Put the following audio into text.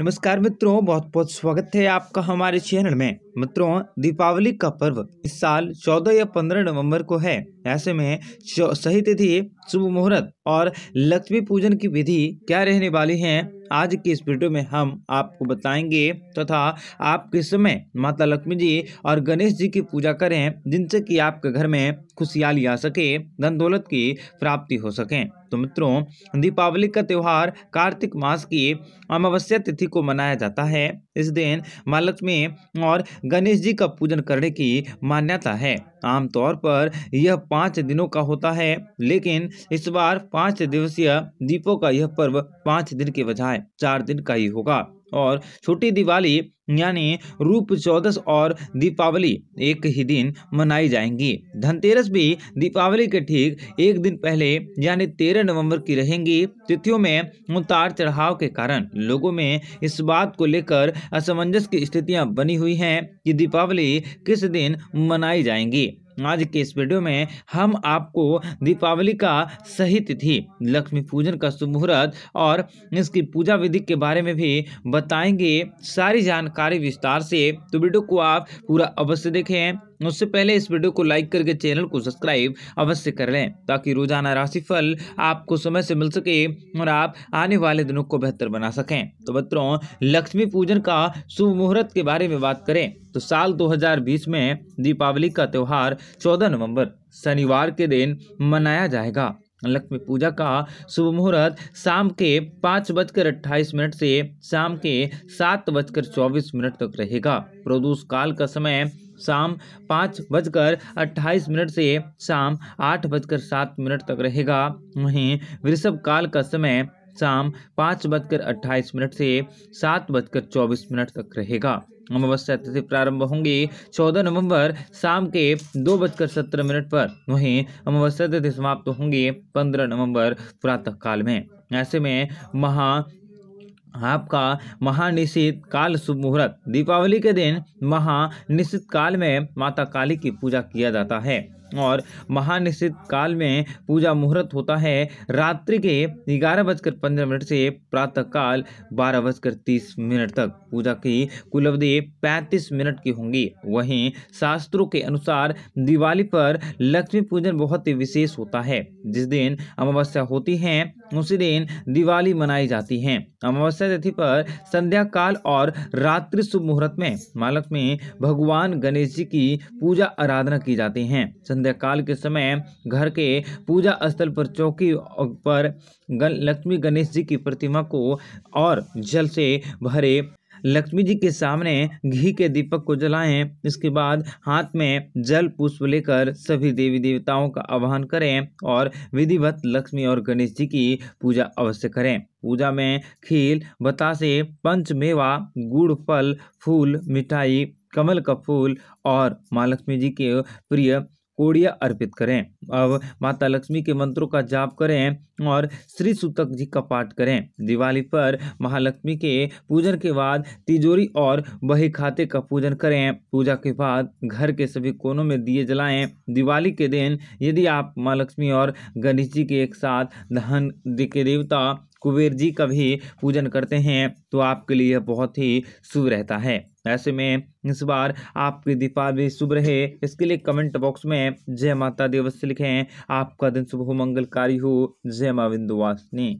नमस्कार मित्रों बहुत बहुत स्वागत है आपका हमारे चैनल में मित्रों दीपावली का पर्व इस साल 14 या 15 नवंबर को है ऐसे में सही तिथि शुभ मुहूर्त और लक्ष्मी पूजन की विधि क्या रहने वाली है आज की इस वीडियो में हम आपको बताएंगे तथा तो आप किस समय माता लक्ष्मी जी और गणेश जी की पूजा करें जिनसे कि आपके घर में खुशहाली आ सके धन दौलत की प्राप्ति हो सके तो मित्रों दीपावली का त्यौहार कार्तिक मास की अमावस्या तिथि को मनाया जाता है इस दिन माँ लक्ष्मी और गणेश जी का पूजन करने की मान्यता है आमतौर पर यह पाँच दिनों का होता है लेकिन इस बार पाँच दिवसीय दीपों का यह पर्व पाँच दिन के बजाय चार दिन का ही होगा और छोटी दिवाली यानी रूप चौदस और दीपावली एक ही दिन मनाई जाएंगी धनतेरस भी दीपावली के ठीक एक दिन पहले यानी तेरह नवंबर की रहेंगी तिथियों में उतार चढ़ाव के कारण लोगों में इस बात को लेकर असमंजस की स्थितियां बनी हुई हैं कि दीपावली किस दिन मनाई जाएंगी आज के इस वीडियो में हम आपको दीपावली का सही तिथि लक्ष्मी पूजन का शुभ मुहूर्त और इसकी पूजा विधि के बारे में भी बताएंगे सारी जानकारी जानकारी विस्तार से तो वीडियो को आप पूरा अवश्य देखें उससे पहले इस वीडियो को लाइक करके चैनल को सब्सक्राइब अवश्य कर लें ताकि रोजाना राशिफल आपको समय से मिल सके और आप आने वाले दिनों को बेहतर बना सकें तो बच्चों लक्ष्मी पूजन का शुभ मुहूर्त के बारे में बात करें तो साल 2020 में दीपावली का त्यौहार 14 नवंबर शनिवार के दिन मनाया जाएगा लक्ष्मी पूजा का शुभ मुहूर्त शाम के पाँच बजकर अट्ठाईस मिनट से शाम के सात बजकर चौबीस मिनट तक रहेगा प्रदूष काल का समय शाम पाँच बजकर अट्ठाईस मिनट से शाम आठ बजकर सात मिनट तक रहेगा वहीं वृषभ काल का समय शाम पाँच बजकर अट्ठाईस मिनट से सात बजकर चौबीस मिनट तक रहेगा अमावस्या तिथि प्रारंभ होंगी चौदह नवंबर शाम के दो बजकर सत्रह मिनट पर वहीं अमावस्या तिथि समाप्त तो होंगी पंद्रह नवंबर प्रातः काल में ऐसे में महा आपका महानिश्चित काल शुभ मुहूर्त दीपावली के दिन महानिश्चित काल में माता काली की पूजा किया जाता है और महानिश्चित काल में पूजा मुहूर्त होता है रात्रि के ग्यारह बजकर पंद्रह मिनट से प्रातः काल बारह बजकर तीस मिनट तक पूजा की कुल अवधि पैंतीस मिनट की होंगी वहीं शास्त्रों के अनुसार दिवाली पर लक्ष्मी पूजन बहुत ही विशेष होता है जिस दिन अमावस्या होती है उसी दिन दिवाली मनाई जाती है अमावस्या तिथि पर संध्या काल और रात्रि शुभ मुहूर्त में मालक में भगवान गणेश जी की पूजा आराधना की जाती है संध्याकाल के समय घर के पूजा स्थल पर चौकी पर लक्ष्मी गणेश जी की प्रतिमा को और जल से भरे लक्ष्मी जी के सामने घी के दीपक को जलाएं इसके बाद हाथ में जल पुष्प लेकर सभी देवी देवताओं का आह्वान करें और विधिवत लक्ष्मी और गणेश जी की पूजा अवश्य करें पूजा में खील बतासे पंचमेवा गुड़ फल फूल मिठाई कमल का फूल और माँ लक्ष्मी जी के प्रिय कोड़िया अर्पित करें अब माता लक्ष्मी के मंत्रों का जाप करें और श्री सूतक जी का पाठ करें दिवाली पर महालक्ष्मी के पूजन के बाद तिजोरी और बही खाते का पूजन करें पूजा के बाद घर के सभी कोनों में दिए जलाएं दिवाली के दिन यदि आप माँ लक्ष्मी और गणेश जी के एक साथ धन के देवता कुबेर जी का भी पूजन करते हैं तो आपके लिए बहुत ही शुभ रहता है ऐसे में इस बार आपकी दीपावली शुभ रहे इसके लिए कमेंट बॉक्स में जय माता दिवस लिखें आपका दिन शुभ हो मंगलकारी हो जय माँ विंदुवासिनी